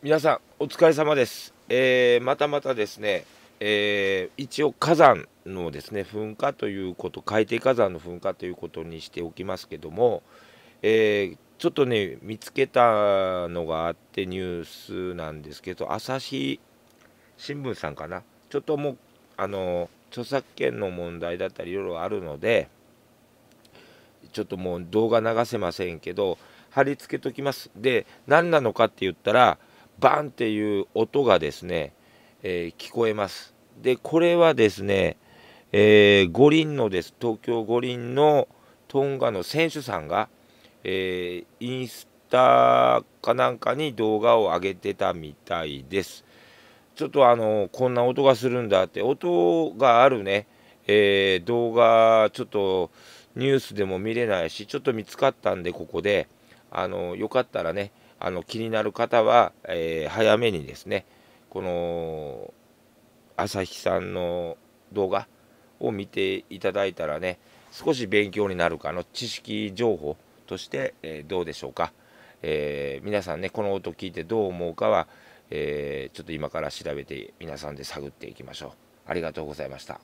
皆さんお疲れ様です、えー、またまたですね、えー、一応火山のですね噴火ということ海底火山の噴火ということにしておきますけども、えー、ちょっとね見つけたのがあってニュースなんですけど朝日新聞さんかなちょっともうあの著作権の問題だったりいろいろあるのでちょっともう動画流せませんけど貼り付けときますで何なのかって言ったらバンっていう音がですね、えー、聞こえます。で、これはですね、えー、五輪のです、東京五輪のトンガの選手さんが、えー、インスタかなんかに動画を上げてたみたいです。ちょっとあの、こんな音がするんだって、音があるね、えー、動画、ちょっとニュースでも見れないし、ちょっと見つかったんで、ここで、あの、よかったらね、あの気になる方は、えー、早めにですねこの朝日さんの動画を見ていただいたらね少し勉強になるかの知識情報として、えー、どうでしょうか、えー、皆さんねこの音聞いてどう思うかは、えちょっと今から調べて皆さんで探っていきましょうありがとうございました。